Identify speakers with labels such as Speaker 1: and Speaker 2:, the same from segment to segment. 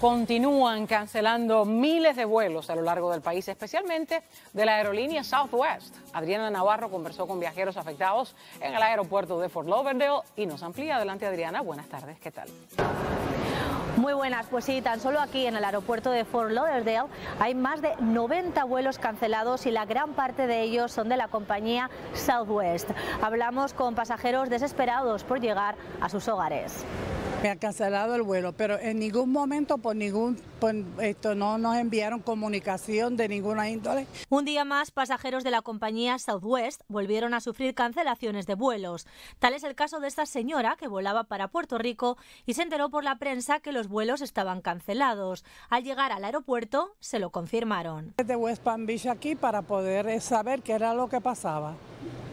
Speaker 1: continúan cancelando miles de vuelos a lo largo del país, especialmente de la aerolínea Southwest. Adriana Navarro conversó con viajeros afectados en el aeropuerto de Fort Lauderdale y nos amplía. Adelante Adriana, buenas tardes, ¿qué tal?
Speaker 2: Muy buenas, pues sí, tan solo aquí en el aeropuerto de Fort Lauderdale hay más de 90 vuelos cancelados y la gran parte de ellos son de la compañía Southwest. Hablamos con pasajeros
Speaker 1: desesperados por llegar a sus hogares. Me ha cancelado el vuelo, pero en ningún momento por ningún esto no nos enviaron comunicación de ninguna índole. Un día
Speaker 2: más, pasajeros de la compañía Southwest volvieron a sufrir cancelaciones de vuelos. Tal es el caso de esta señora que volaba para Puerto Rico y se enteró por la prensa que los vuelos estaban cancelados. Al llegar al aeropuerto, se lo confirmaron.
Speaker 1: Desde West Beach aquí para poder eh, saber qué era lo que pasaba,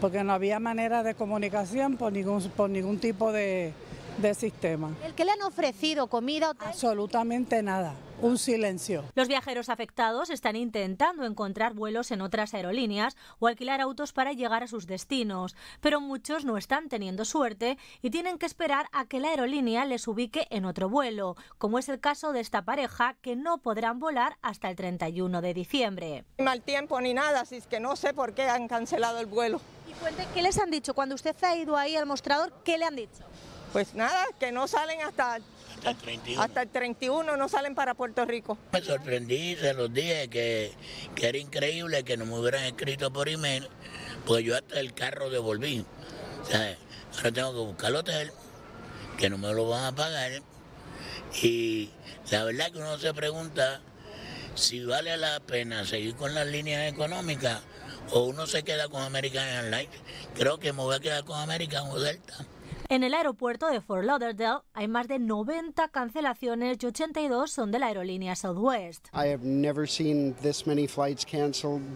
Speaker 1: porque no había manera de comunicación por ningún, por ningún tipo de, de sistema. ¿El que le han ofrecido comida? Absolutamente nada. Un silencio.
Speaker 2: Los viajeros afectados están intentando encontrar vuelos en otras aerolíneas o alquilar autos para llegar a sus destinos, pero muchos no están teniendo suerte y tienen que esperar a que la aerolínea les ubique en otro vuelo, como es el caso de esta pareja que no podrán volar hasta el 31 de diciembre. Ni mal tiempo ni nada, así es que no sé por qué han cancelado el vuelo. Y cuente, ¿qué les han dicho? Cuando usted ha ido ahí al mostrador, ¿qué le han dicho? Pues nada, que no salen hasta, hasta, el 31. no salen para Puerto Rico.
Speaker 1: Me sorprendí, se los dije, que, era increíble que no me hubieran escrito por email, pues yo hasta el carro devolví. O sea, ahora tengo que buscar el hotel, que no me lo van a pagar. Y la verdad que uno se pregunta si vale la pena seguir con las líneas económicas o uno se queda con American Airlines. Creo que me voy a quedar con American o Delta.
Speaker 2: En el aeropuerto de Fort Lauderdale hay más de 90 cancelaciones y 82 son de la aerolínea Southwest.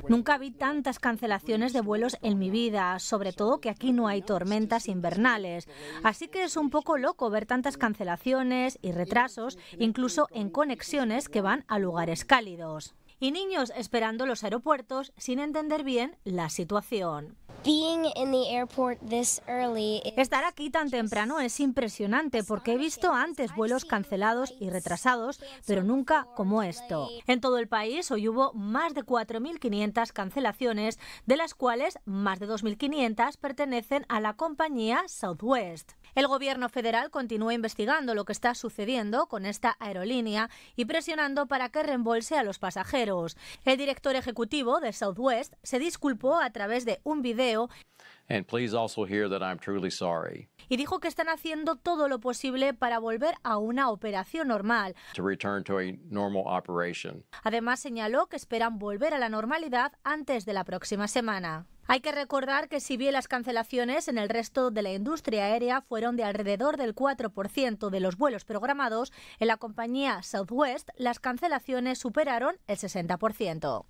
Speaker 2: Nunca vi tantas cancelaciones de vuelos en mi vida, sobre todo que aquí no hay tormentas invernales. Así que es un poco loco ver tantas cancelaciones y retrasos, incluso en conexiones que van a lugares cálidos. Y niños esperando los aeropuertos sin entender bien la situación. Estar aquí tan temprano es impresionante porque he visto antes vuelos cancelados y retrasados, pero nunca como esto. En todo el país hoy hubo más de 4.500 cancelaciones, de las cuales más de 2.500 pertenecen a la compañía Southwest. El gobierno federal continúa investigando lo que está sucediendo con esta aerolínea y presionando para que reembolse a los pasajeros. El director ejecutivo de Southwest se disculpó a través de un video y dijo que están haciendo todo lo posible para volver a una operación normal. operation. Además, señaló que esperan volver a la normalidad antes de la próxima semana. Hay que recordar que si bien las cancelaciones en el resto de la industria aérea fueron de alrededor del 4% de los vuelos programados, en la compañía Southwest las cancelaciones superaron el 60%.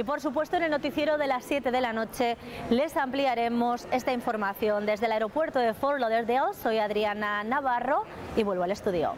Speaker 2: Y por supuesto en el noticiero de las 7 de la noche les ampliaremos esta información desde el aeropuerto de Fort Lauderdale. Soy Adriana Navarro y vuelvo al estudio.